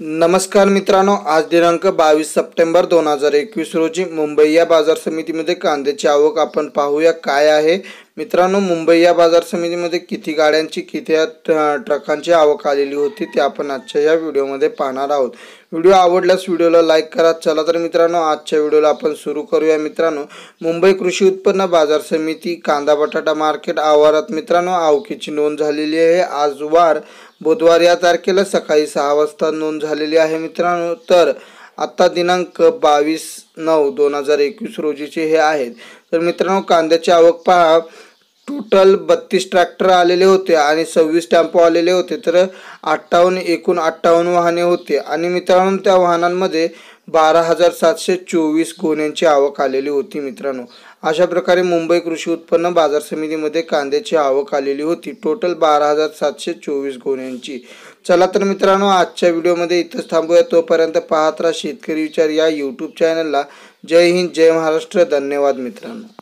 नमस्कार मित्रांनो आज दिनांक बावीस सप्टेंबर दोन हजार एकवीस रोजी मुंबई या बाजार समितीमध्ये कांद्याची आवक आपण पाहूया काय आहे मित्रांनो मुंबई या बाजार समितीमध्ये किती गाड्यांची किती ट्रकांची आवक आलेली होती ते आपण आजच्या या व्हिडिओमध्ये पाहणार आहोत व्हिडिओ आवडल्यास व्हिडिओला लाईक करा चला तर मित्रांनो आजच्या व्हिडिओला आपण सुरू करूया मित्रांनो मुंबई कृषी उत्पन्न बाजार समिती कांदा बटाटा मार्केट आवारात मित्रांनो आवकीची नोंद झालेली आहे आज वार बुधवार या तारखेला सकाळी सहा वाजता नोंद झालेली आहे मित्रांनो तर आत्ता दिनांक बावीस नऊ दोन हजार एकवीस रोजीचे हे आहेत तर मित्रांनो कांद्याची आवक पहा टोटल बत्तीस ट्रॅक्टर आलेले होते आणि सव्वीस टॅम्पो आलेले होते तर अठ्ठावन्न एकूण अठ्ठावन्न वाहने होते आणि मित्रांनो त्या वाहनांमध्ये बारा हजार सातशे चोवीस गोण्यांची आवक आलेली होती मित्रांनो अशा प्रकारे मुंबई कृषी उत्पन्न बाजार समितीमध्ये कांद्याची आवक आलेली होती टोटल बारा हजार सातशे चोवीस गोण्यांची चला तर मित्रांनो आजच्या व्हिडिओमध्ये इथंच थांबूया तोपर्यंत पाहत राहा शेतकरी विचार या यूट्यूब चॅनलला जय हिंद जय महाराष्ट्र धन्यवाद मित्रांनो